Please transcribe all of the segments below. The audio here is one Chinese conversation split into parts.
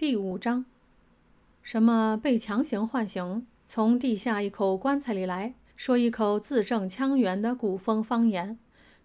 第五章，什么被强行唤醒？从地下一口棺材里来说，一口字正腔圆的古风方言，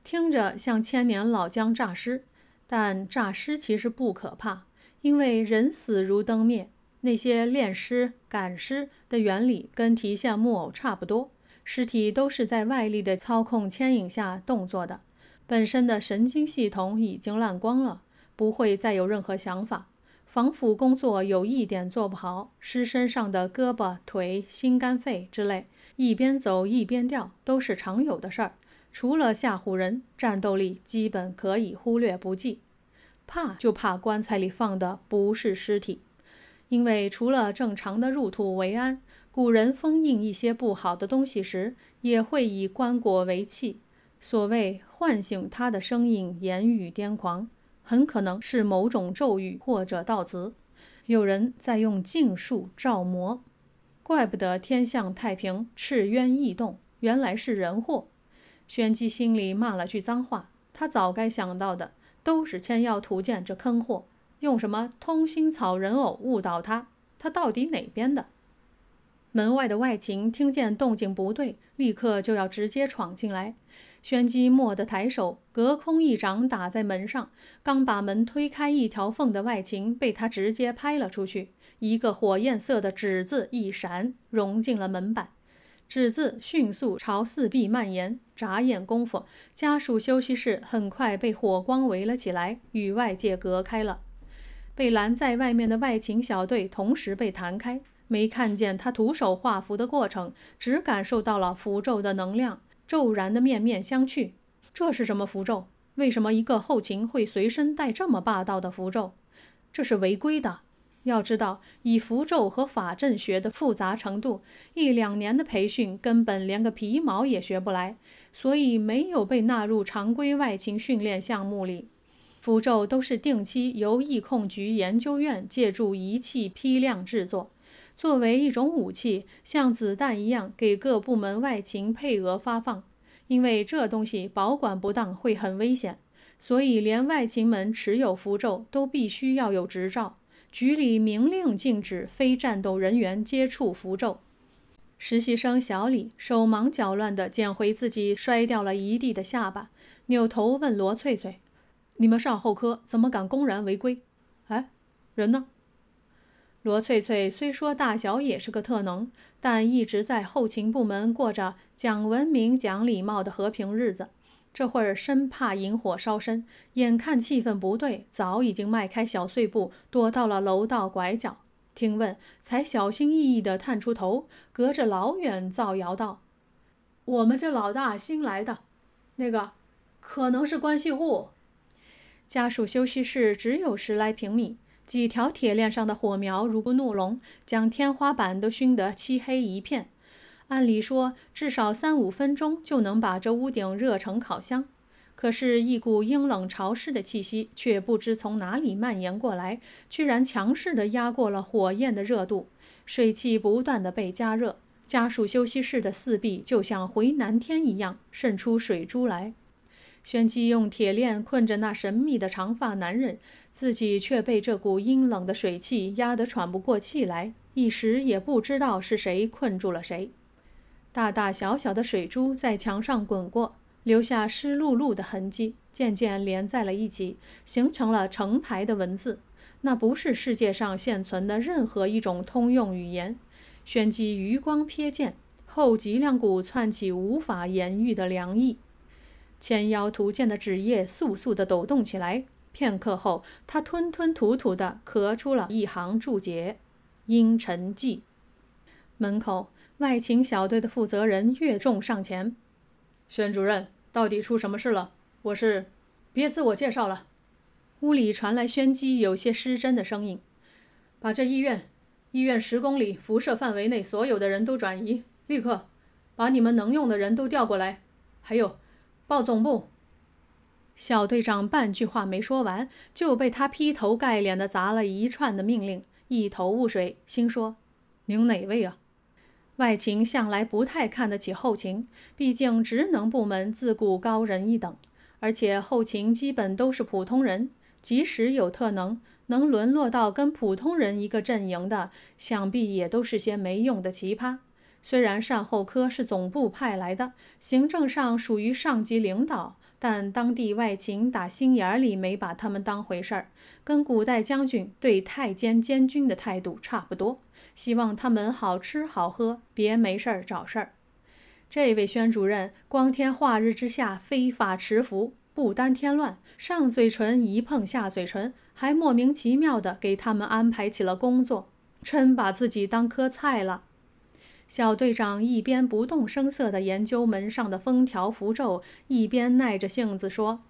听着像千年老僵尸。但诈尸其实不可怕，因为人死如灯灭，那些炼尸、赶尸的原理跟提线木偶差不多，尸体都是在外力的操控牵引下动作的，本身的神经系统已经烂光了，不会再有任何想法。防腐工作有一点做不好，尸身上的胳膊、腿、心、肝、肺之类，一边走一边掉，都是常有的事儿。除了吓唬人，战斗力基本可以忽略不计。怕就怕棺材里放的不是尸体，因为除了正常的入土为安，古人封印一些不好的东西时，也会以棺椁为器。所谓唤醒他的声音，言语癫狂。很可能是某种咒语或者道词，有人在用禁术照魔，怪不得天象太平，赤渊异动，原来是人祸。玄机心里骂了句脏话，他早该想到的，都是千药图鉴这坑货，用什么通心草人偶误导他，他到底哪边的？门外的外勤听见动静不对，立刻就要直接闯进来。玄机蓦地抬手，隔空一掌打在门上。刚把门推开一条缝的外勤被他直接拍了出去。一个火焰色的纸字一闪，融进了门板。纸字迅速朝四壁蔓延，眨眼功夫，家属休息室很快被火光围了起来，与外界隔开了。被拦在外面的外勤小队同时被弹开。没看见他徒手画符的过程，只感受到了符咒的能量。骤然的面面相觑，这是什么符咒？为什么一个后勤会随身带这么霸道的符咒？这是违规的。要知道，以符咒和法阵学的复杂程度，一两年的培训根本连个皮毛也学不来，所以没有被纳入常规外勤训练项目里。符咒都是定期由异控局研究院借助仪器批量制作。作为一种武器，像子弹一样给各部门外勤配额发放，因为这东西保管不当会很危险，所以连外勤们持有符咒都必须要有执照。局里明令禁止非战斗人员接触符咒。实习生小李手忙脚乱地捡回自己摔掉了一地的下巴，扭头问罗翠翠：“你们上后科怎么敢公然违规？”“哎，人呢？”罗翠翠虽说大小也是个特能，但一直在后勤部门过着讲文明、讲礼貌的和平日子。这会儿生怕引火烧身，眼看气氛不对，早已经迈开小碎步躲到了楼道拐角。听问，才小心翼翼地探出头，隔着老远造谣道：“我们这老大新来的，那个可能是关系户。”家属休息室只有十来平米。几条铁链上的火苗如不怒龙，将天花板都熏得漆黑一片。按理说，至少三五分钟就能把这屋顶热成烤箱，可是，一股阴冷潮湿的气息却不知从哪里蔓延过来，居然强势的压过了火焰的热度。水汽不断的被加热，家属休息室的四壁就像回南天一样，渗出水珠来。玄机用铁链困着那神秘的长发男人，自己却被这股阴冷的水气压得喘不过气来，一时也不知道是谁困住了谁。大大小小的水珠在墙上滚过，留下湿漉漉的痕迹，渐渐连在了一起，形成了成排的文字。那不是世界上现存的任何一种通用语言。玄机余光瞥见，后脊梁骨窜起无法言喻的凉意。《千妖图剑》的纸页簌簌地抖动起来。片刻后，他吞吞吐吐地咳出了一行注解：“阴沉寂。”门口外勤小队的负责人岳仲上前：“宣主任，到底出什么事了？”“我是……别自我介绍了。”屋里传来宣机有些失真的声音：“把这医院、医院十公里辐射范围内所有的人都转移，立刻把你们能用的人都调过来，还有……”报总部！小队长半句话没说完，就被他劈头盖脸的砸了一串的命令，一头雾水，心说：“您哪位啊？”外勤向来不太看得起后勤，毕竟职能部门自古高人一等，而且后勤基本都是普通人，即使有特能，能沦落到跟普通人一个阵营的，想必也都是些没用的奇葩。虽然善后科是总部派来的，行政上属于上级领导，但当地外勤打心眼里没把他们当回事儿，跟古代将军对太监监军的态度差不多。希望他们好吃好喝，别没事儿找事儿。这位宣主任光天化日之下非法持符，不单添乱，上嘴唇一碰下嘴唇，还莫名其妙的给他们安排起了工作，真把自己当棵菜了。小队长一边不动声色地研究门上的封条符咒，一边耐着性子说：“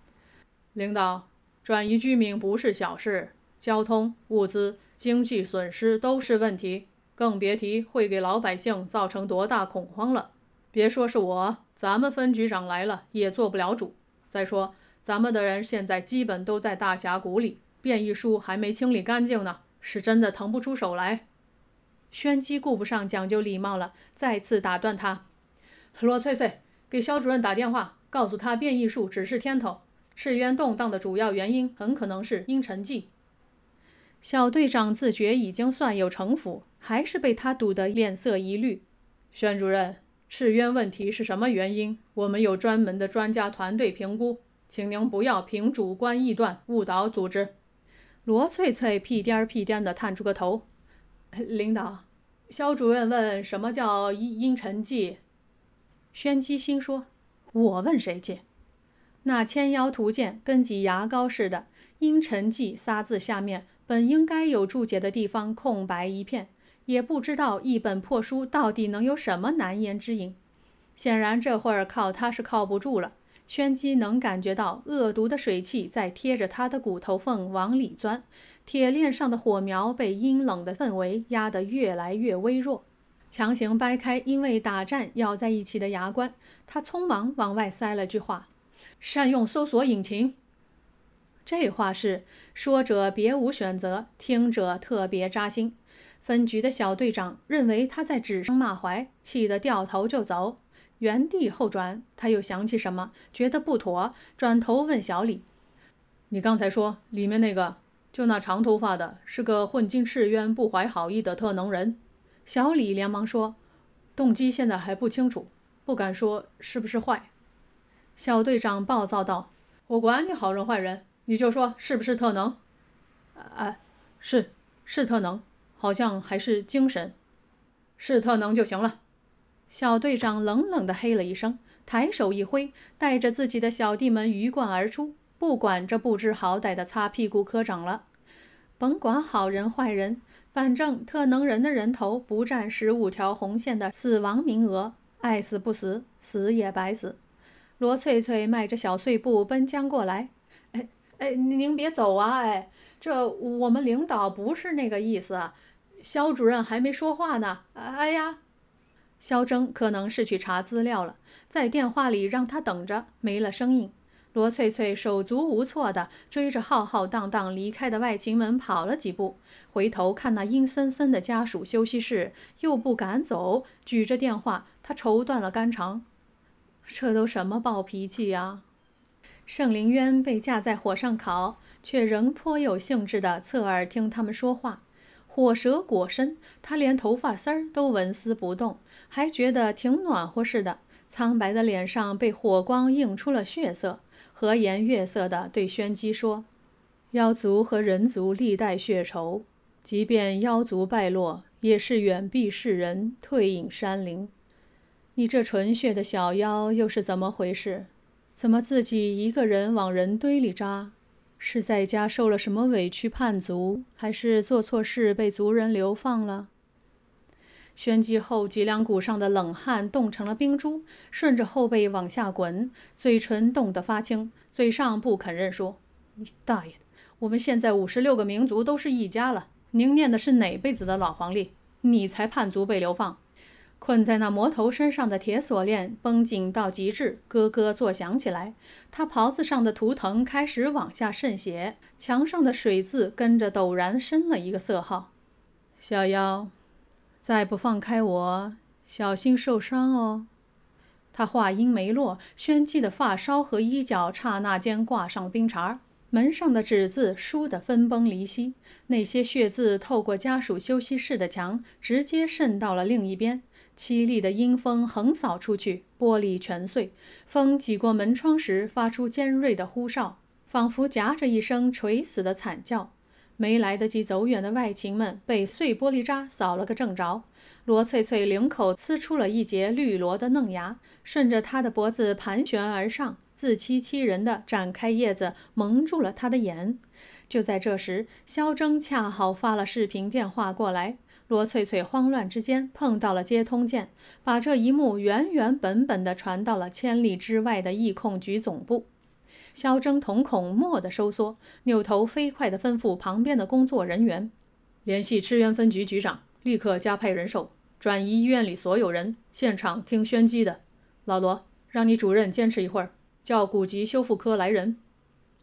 领导，转移居民不是小事，交通、物资、经济损失都是问题，更别提会给老百姓造成多大恐慌了。别说是我，咱们分局长来了也做不了主。再说，咱们的人现在基本都在大峡谷里，变异术还没清理干净呢，是真的腾不出手来。”宣姬顾不上讲究礼貌了，再次打断他：“罗翠翠，给肖主任打电话，告诉他变异术只是添头，赤渊动荡的主要原因很可能是阴沉剂。”小队长自觉已经算有城府，还是被他堵得脸色一绿。宣主任，赤渊问题是什么原因？我们有专门的专家团队评估，请您不要凭主观臆断误导组织。”罗翠翠屁颠儿屁颠儿地探出个头：“领导。”肖主任问：“什么叫阴阴沉剂？”宣七心说：“我问谁去？”那《千腰图鉴》跟挤牙膏似的，“阴沉剂”仨字下面本应该有注解的地方空白一片，也不知道一本破书到底能有什么难言之隐。显然，这会儿靠他是靠不住了。宣姬能感觉到恶毒的水汽在贴着他的骨头缝往里钻，铁链上的火苗被阴冷的氛围压得越来越微弱。强行掰开因为打战咬在一起的牙关，他匆忙往外塞了句话：“善用搜索引擎。”这话是说者别无选择，听者特别扎心。分局的小队长认为他在指桑骂槐，气得掉头就走。原地后转，他又想起什么，觉得不妥，转头问小李：“你刚才说里面那个，就那长头发的，是个混进赤渊不怀好意的特能人？”小李连忙说：“动机现在还不清楚，不敢说是不是坏。”小队长暴躁道：“我管你好人坏人，你就说是不是特能？哎，是，是特能，好像还是精神，是特能就行了。”小队长冷冷地嘿了一声，抬手一挥，带着自己的小弟们鱼贯而出，不管这不知好歹的擦屁股科长了。甭管好人坏人，反正特能人的人头不占十五条红线的死亡名额，爱死不死，死也白死。罗翠翠迈着小碎步奔将过来，哎哎，您别走啊！哎，这我们领导不是那个意思，肖主任还没说话呢。哎呀！肖铮可能是去查资料了，在电话里让他等着，没了声音。罗翠翠手足无措地追着浩浩荡荡离开的外勤们跑了几步，回头看那阴森森的家属休息室，又不敢走，举着电话，他愁断了肝肠。这都什么暴脾气呀！盛灵渊被架在火上烤，却仍颇有兴致地侧耳听他们说话。火舌裹身，他连头发丝儿都纹丝不动，还觉得挺暖和似的。苍白的脸上被火光映出了血色，和颜悦色地对宣姬说：“妖族和人族历代血仇，即便妖族败落，也是远避世人，退隐山林。你这纯血的小妖又是怎么回事？怎么自己一个人往人堆里扎？”是在家受了什么委屈叛族，还是做错事被族人流放了？宣吉后脊梁骨上的冷汗冻成了冰珠，顺着后背往下滚，嘴唇冻得发青，嘴上不肯认输。你大爷的！我们现在五十六个民族都是一家了，您念的是哪辈子的老黄历？你才叛族被流放！困在那魔头身上的铁锁链绷紧到极致，咯咯作响起来。他袍子上的图腾开始往下渗血，墙上的水渍跟着陡然深了一个色号。小妖，再不放开我，小心受伤哦！他话音没落，宣姬的发梢和衣角刹那间挂上冰碴儿，门上的纸字输得分崩离析，那些血渍透过家属休息室的墙，直接渗到了另一边。凄厉的阴风横扫出去，玻璃全碎。风挤过门窗时，发出尖锐的呼哨，仿佛夹着一声垂死的惨叫。没来得及走远的外勤们被碎玻璃渣扫了个正着。罗翠翠领口呲出了一截绿萝的嫩芽，顺着她的脖子盘旋而上，自欺欺人的展开叶子，蒙住了她的眼。就在这时，肖铮恰好发了视频电话过来。罗翠翠慌乱之间碰到了接通键，把这一幕原原本本的传到了千里之外的疫控局总部。肖铮瞳孔蓦地收缩，扭头飞快地吩咐旁边的工作人员：“联系支援分局局长，立刻加派人手，转移医院里所有人，现场听宣机的。老罗，让你主任坚持一会儿，叫古籍修复科来人。”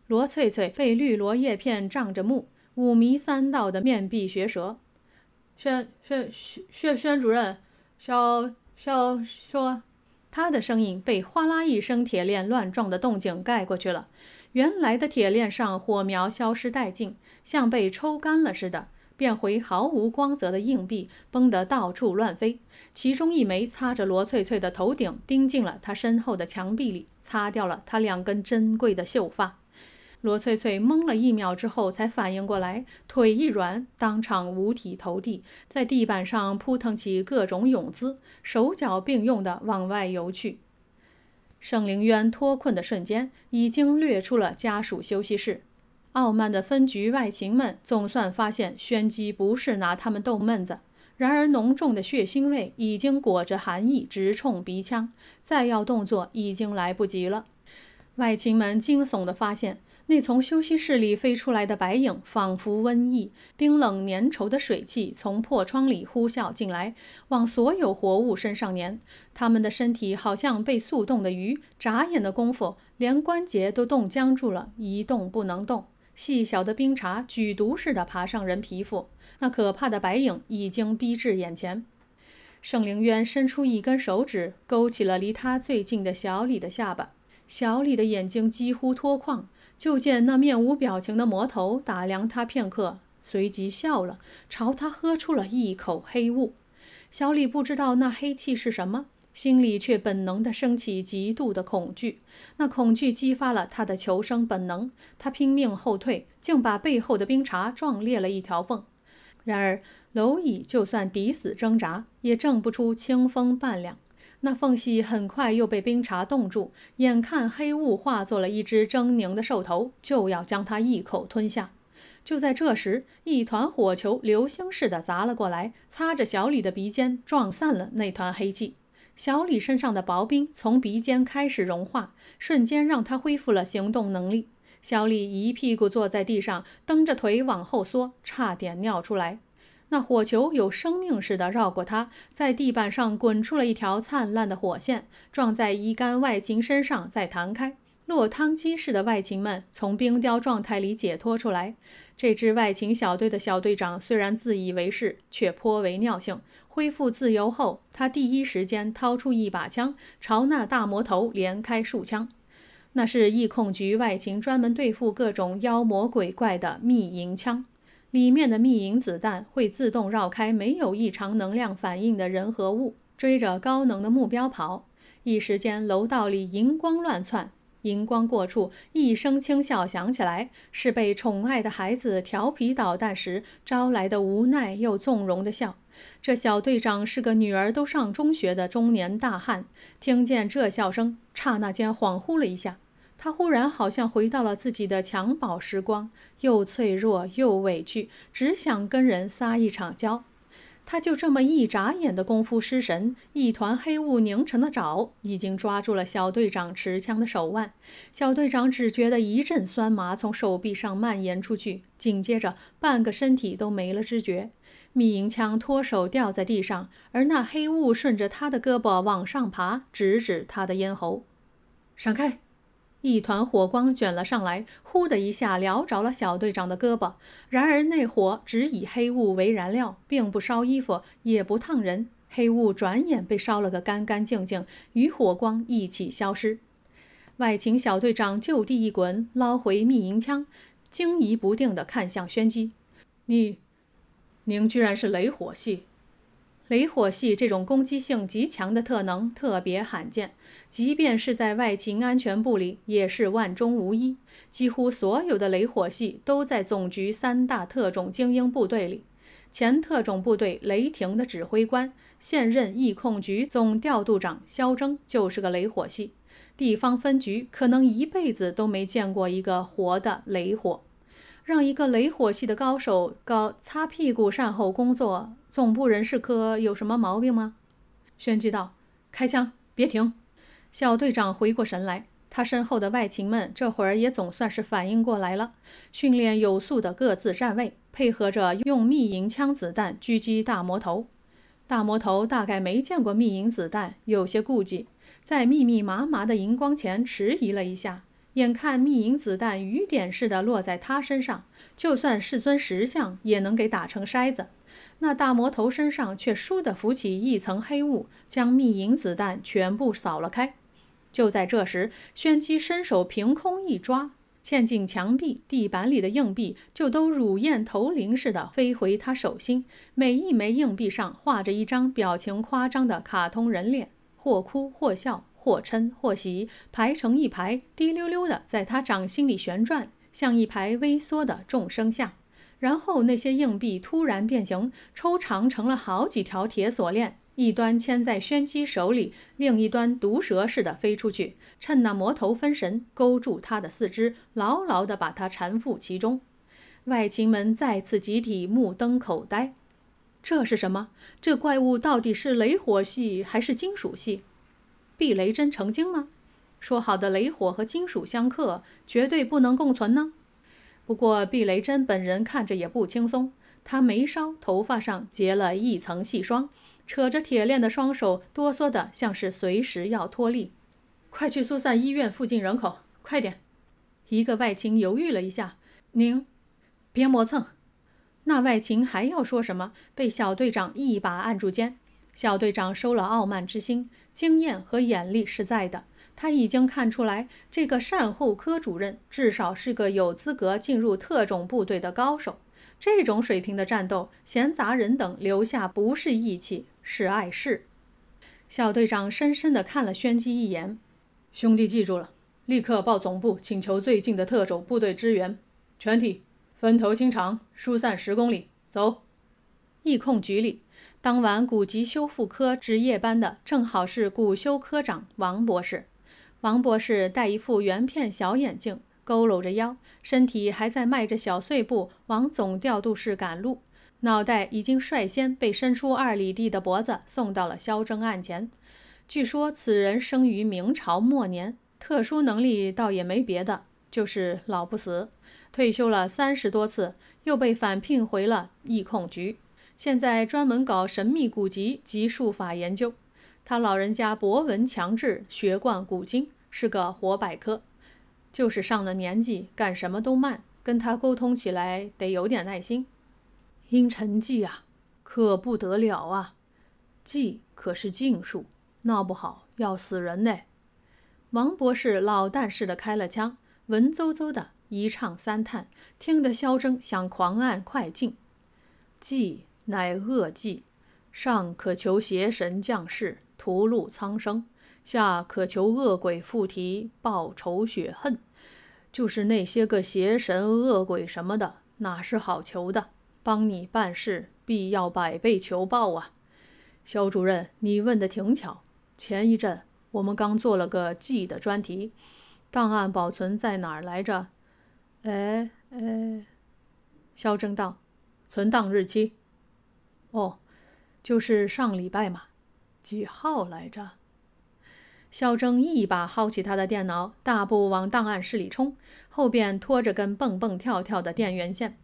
罗翠翠被绿萝叶片仗着目，五迷三道的面壁学舌，宣宣宣宣主任，小小说，他的声音被哗啦一声铁链乱撞的动静盖过去了。原来的铁链上火苗消失殆尽，像被抽干了似的，变回毫无光泽的硬币，崩得到处乱飞。其中一枚擦着罗翠翠的头顶，钉进了她身后的墙壁里，擦掉了她两根珍贵的秀发。罗翠翠懵了一秒之后才反应过来，腿一软，当场五体投地，在地板上扑腾起各种泳姿，手脚并用的往外游去。盛灵渊脱困的瞬间，已经掠出了家属休息室。傲慢的分局外勤们总算发现，宣姬不是拿他们逗闷子。然而浓重的血腥味已经裹着寒意直冲鼻腔，再要动作已经来不及了。外勤们惊悚地发现。那从休息室里飞出来的白影仿佛瘟疫，冰冷粘稠的水汽从破窗里呼啸进来，往所有活物身上粘。他们的身体好像被速冻的鱼，眨眼的功夫，连关节都冻僵住了，一动不能动。细小的冰碴举毒似的爬上人皮肤。那可怕的白影已经逼至眼前。盛灵渊伸出一根手指，勾起了离他最近的小李的下巴。小李的眼睛几乎脱眶。就见那面无表情的魔头打量他片刻，随即笑了，朝他喝出了一口黑雾。小李不知道那黑气是什么，心里却本能地升起极度的恐惧。那恐惧激发了他的求生本能，他拼命后退，竟把背后的冰碴撞裂了一条缝。然而，蝼蚁就算抵死挣扎，也挣不出清风半两。那缝隙很快又被冰碴冻住，眼看黑雾化作了一只狰狞的兽头，就要将他一口吞下。就在这时，一团火球流星似的砸了过来，擦着小李的鼻尖撞散了那团黑气。小李身上的薄冰从鼻尖开始融化，瞬间让他恢复了行动能力。小李一屁股坐在地上，蹬着腿往后缩，差点尿出来。那火球有生命似的绕过他，在地板上滚出了一条灿烂的火线，撞在一干外勤身上，再弹开。落汤鸡似的外勤们从冰雕状态里解脱出来。这支外勤小队的小队长虽然自以为是，却颇为尿性。恢复自由后，他第一时间掏出一把枪，朝那大魔头连开数枪。那是异控局外勤专门对付各种妖魔鬼怪的密银枪。里面的密银子弹会自动绕开没有异常能量反应的人和物，追着高能的目标跑。一时间，楼道里银光乱窜，银光过处，一声轻笑响起来，是被宠爱的孩子调皮捣蛋时招来的无奈又纵容的笑。这小队长是个女儿都上中学的中年大汉，听见这笑声，刹那间恍惚了一下。他忽然好像回到了自己的襁褓时光，又脆弱又委屈，只想跟人撒一场娇。他就这么一眨眼的功夫失神，一团黑雾凝成的爪已经抓住了小队长持枪的手腕。小队长只觉得一阵酸麻从手臂上蔓延出去，紧接着半个身体都没了知觉。密营枪脱手掉在地上，而那黑雾顺着他的胳膊往上爬，直指他的咽喉。闪开！一团火光卷了上来，忽的一下燎着了小队长的胳膊。然而那火只以黑雾为燃料，并不烧衣服，也不烫人。黑雾转眼被烧了个干干净净，与火光一起消失。外勤小队长就地一滚，捞回密银枪，惊疑不定地看向宣玑：“你，您居然是雷火系！”雷火系这种攻击性极强的特能特别罕见，即便是在外勤安全部里也是万中无一。几乎所有的雷火系都在总局三大特种精英部队里。前特种部队雷霆的指挥官，现任疫控局总调度长肖征就是个雷火系。地方分局可能一辈子都没见过一个活的雷火。让一个雷火系的高手搞擦屁股善后工作，总部人事科有什么毛病吗？玄机道，开枪，别停！小队长回过神来，他身后的外勤们这会儿也总算是反应过来了，训练有素的各自站位，配合着用密银枪子弹狙击大魔头。大魔头大概没见过密银子弹，有些顾忌，在密密麻麻的荧光前迟疑了一下。眼看密银子弹雨点似的落在他身上，就算是尊石像也能给打成筛子。那大魔头身上却倏地浮起一层黑雾，将密银子弹全部扫了开。就在这时，宣姬伸手凭空一抓，嵌进墙壁、地板里的硬币就都如燕投灵似的飞回他手心，每一枚硬币上画着一张表情夸张的卡通人脸，或哭或笑。或嗔或喜，排成一排，滴溜溜的在他掌心里旋转，像一排微缩的众生相。然后那些硬币突然变形，抽长成了好几条铁锁链，一端牵在宣姬手里，另一端毒蛇似的飞出去，趁那魔头分神，勾住他的四肢，牢牢地把他缠缚其中。外勤们再次集体目瞪口呆：这是什么？这怪物到底是雷火系还是金属系？避雷针成精吗？说好的雷火和金属相克，绝对不能共存呢。不过避雷针本人看着也不轻松，他眉梢、头发上结了一层细霜，扯着铁链的双手哆嗦的像是随时要脱力。快去疏散医院附近人口，快点！一个外勤犹豫了一下：“您，别磨蹭。”那外勤还要说什么，被小队长一把按住肩。小队长收了傲慢之心，经验和眼力是在的。他已经看出来，这个善后科主任至少是个有资格进入特种部队的高手。这种水平的战斗，闲杂人等留下不是义气，是碍事。小队长深深地看了宣机一眼：“兄弟，记住了，立刻报总部，请求最近的特种部队支援。全体分头清场，疏散十公里，走。意控局里。”当晚古籍修复科值夜班的正好是古修科长王博士。王博士戴一副圆片小眼镜，佝偻着腰，身体还在迈着小碎步往总调度室赶路，脑袋已经率先被伸出二里地的脖子送到了肖铮案前。据说此人生于明朝末年，特殊能力倒也没别的，就是老不死，退休了三十多次，又被返聘回了艺控局。现在专门搞神秘古籍及术法研究，他老人家博闻强志，学贯古今，是个活百科。就是上了年纪，干什么都慢，跟他沟通起来得有点耐心。阴沉计啊，可不得了啊！计可是禁术，闹不好要死人呢。王博士老旦似的开了枪，文绉绉的一唱三叹，听得萧铮想狂按快进。计。乃恶计，上可求邪神降世屠戮苍生，下可求恶鬼附体报仇雪恨。就是那些个邪神恶鬼什么的，哪是好求的？帮你办事，必要百倍求报啊！肖主任，你问的挺巧。前一阵我们刚做了个记的专题，档案保存在哪儿来着？哎哎，肖正道，存档日期？哦，就是上礼拜嘛，几号来着？肖铮一把薅起他的电脑，大步往档案室里冲，后边拖着根蹦蹦跳跳的电源线。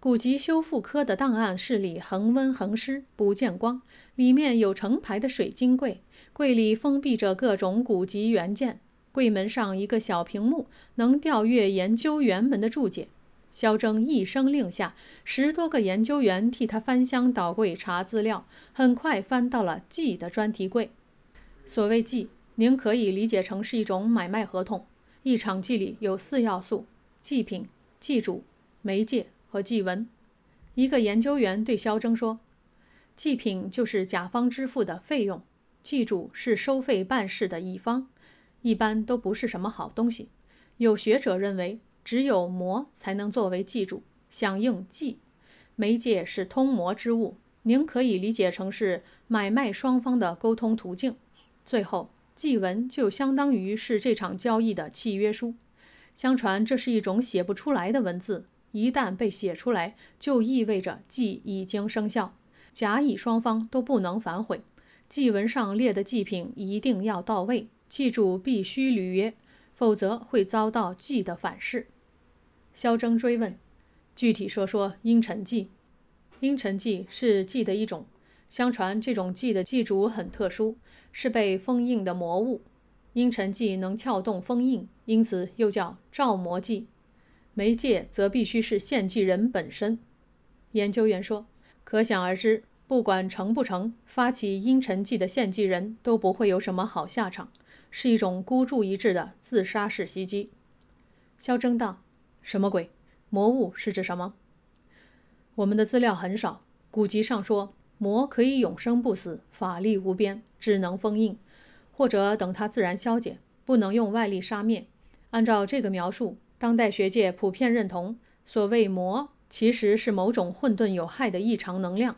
古籍修复科的档案室里恒温恒湿，不见光，里面有成排的水晶柜，柜里封闭着各种古籍原件，柜门上一个小屏幕，能调阅研究员们的注解。肖铮一声令下，十多个研究员替他翻箱倒柜查资料，很快翻到了祭的专题柜。所谓祭，您可以理解成是一种买卖合同。一场祭里有四要素：祭品、祭主、媒介和祭文。一个研究员对肖铮说：“祭品就是甲方支付的费用，祭主是收费办事的乙方，一般都不是什么好东西。”有学者认为。只有膜才能作为祭主响应祭，媒介是通膜之物，您可以理解成是买卖双方的沟通途径。最后，祭文就相当于是这场交易的契约书。相传这是一种写不出来的文字，一旦被写出来，就意味着祭已经生效，甲乙双方都不能反悔。祭文上列的祭品一定要到位，记住必须履约，否则会遭到记的反噬。肖铮追问：“具体说说阴沉祭。阴沉祭是祭的一种，相传这种祭的祭主很特殊，是被封印的魔物。阴沉剂能撬动封印，因此又叫照魔祭。媒介则必须是献祭人本身。”研究员说：“可想而知，不管成不成，发起阴沉剂的献祭人都不会有什么好下场，是一种孤注一掷的自杀式袭击。”肖铮道。什么鬼？魔物是指什么？我们的资料很少，古籍上说魔可以永生不死，法力无边，只能封印，或者等它自然消解，不能用外力杀灭。按照这个描述，当代学界普遍认同，所谓魔其实是某种混沌有害的异常能量。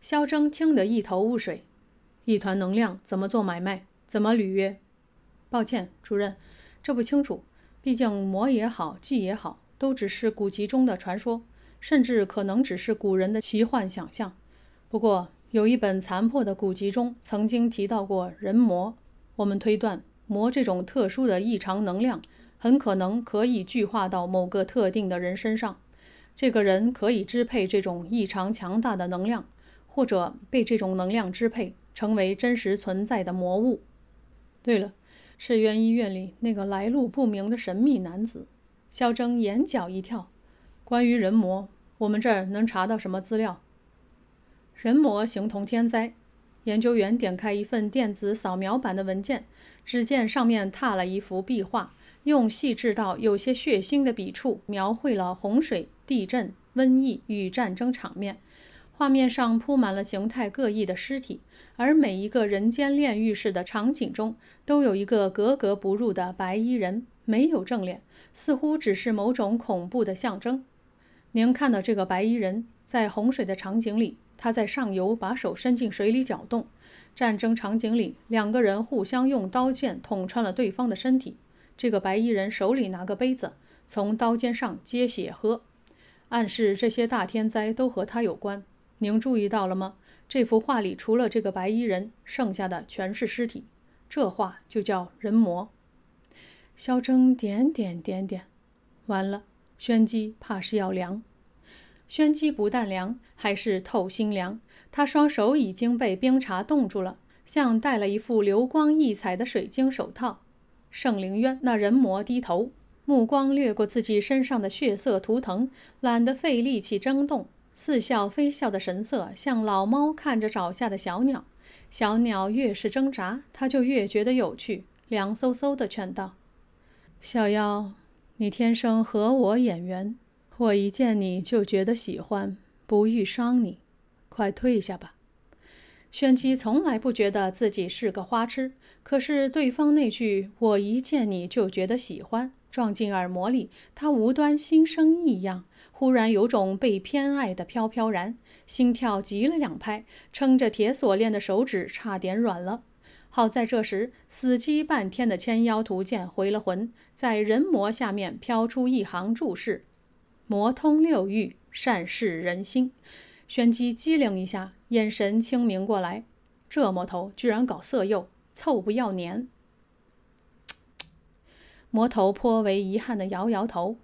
肖铮听得一头雾水，一团能量怎么做买卖？怎么履约？抱歉，主任，这不清楚。毕竟魔也好，祭也好，都只是古籍中的传说，甚至可能只是古人的奇幻想象。不过，有一本残破的古籍中曾经提到过人魔。我们推断，魔这种特殊的异常能量，很可能可以聚化到某个特定的人身上。这个人可以支配这种异常强大的能量，或者被这种能量支配，成为真实存在的魔物。对了。赤渊医院里那个来路不明的神秘男子，肖铮眼角一跳。关于人魔，我们这儿能查到什么资料？人魔形同天灾。研究员点开一份电子扫描版的文件，只见上面拓了一幅壁画，用细致到有些血腥的笔触描绘了洪水、地震、瘟疫与战争场面。画面上铺满了形态各异的尸体，而每一个人间炼狱式的场景中，都有一个格格不入的白衣人，没有正脸，似乎只是某种恐怖的象征。您看到这个白衣人，在洪水的场景里，他在上游把手伸进水里搅动；战争场景里，两个人互相用刀剑捅穿了对方的身体。这个白衣人手里拿个杯子，从刀尖上接血喝，暗示这些大天灾都和他有关。您注意到了吗？这幅画里除了这个白衣人，剩下的全是尸体。这画就叫人魔。肖铮点点点点，完了，宣姬怕是要凉。宣姬不但凉，还是透心凉。他双手已经被冰茶冻住了，像戴了一副流光溢彩的水晶手套。圣灵渊，那人魔低头，目光掠过自己身上的血色图腾，懒得费力气争动。似笑非笑的神色，像老猫看着爪下的小鸟。小鸟越是挣扎，它就越觉得有趣，凉飕飕的劝道：“小妖，你天生合我眼缘，我一见你就觉得喜欢，不欲伤你，快退下吧。”宣姬从来不觉得自己是个花痴，可是对方那句“我一见你就觉得喜欢”。撞进耳膜里，他无端心生异样，忽然有种被偏爱的飘飘然，心跳急了两拍，撑着铁锁链的手指差点软了。好在这时，死机半天的《千妖图鉴》回了魂，在人魔下面飘出一行注释：“魔通六欲，善视人心。”玄机机灵一下，眼神清明过来，这魔头居然搞色诱，凑不要脸。魔头颇为遗憾地摇摇头，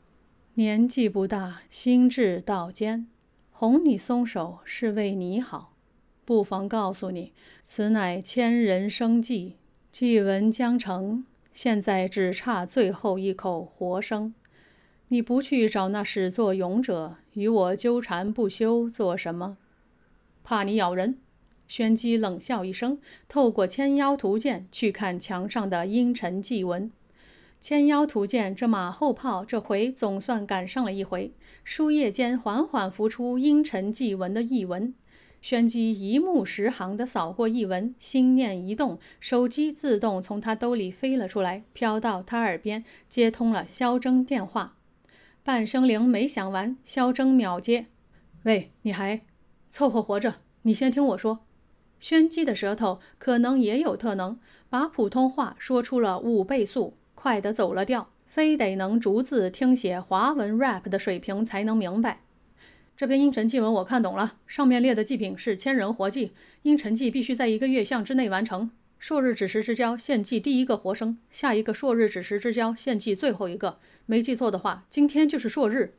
年纪不大，心智倒坚，哄你松手是为你好，不妨告诉你，此乃千人生计，祭文将成，现在只差最后一口活生。你不去找那始作俑者，与我纠缠不休做什么？怕你咬人？玄机冷笑一声，透过千妖图鉴去看墙上的阴沉祭文。千妖图鉴，这马后炮，这回总算赶上了一回。书页间缓缓浮出阴沉祭文的译文，宣姬一目十行地扫过译文，心念一动，手机自动从他兜里飞了出来，飘到他耳边，接通了肖铮电话。半声铃没响完，肖铮秒接：“喂，你还凑合活着？你先听我说。”宣姬的舌头可能也有特能，把普通话说出了五倍速。快的走了调，非得能逐字听写华文 rap 的水平才能明白。这篇阴沉祭文我看懂了，上面列的祭品是千人活祭，阴沉祭必须在一个月相之内完成。朔日指时之交献祭第一个活生，下一个朔日指时之交献祭最后一个。没记错的话，今天就是朔日。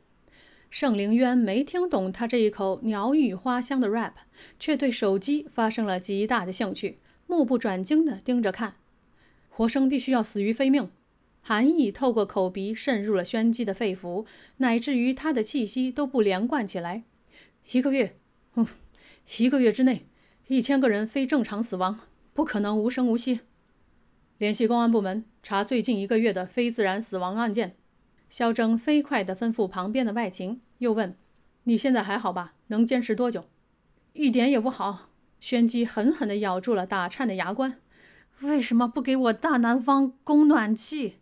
盛灵渊没听懂他这一口鸟语花香的 rap，却对手机发生了极大的兴趣，目不转睛地盯着看。活生必须要死于非命。寒意透过口鼻渗入了宣姬的肺腑，乃至于他的气息都不连贯起来。一个月，一个月之内，一千个人非正常死亡，不可能无声无息。联系公安部门查最近一个月的非自然死亡案件。肖铮飞快地吩咐旁边的外勤，又问：“你现在还好吧？能坚持多久？”一点也不好。宣姬狠狠地咬住了打颤的牙关。为什么不给我大南方供暖气？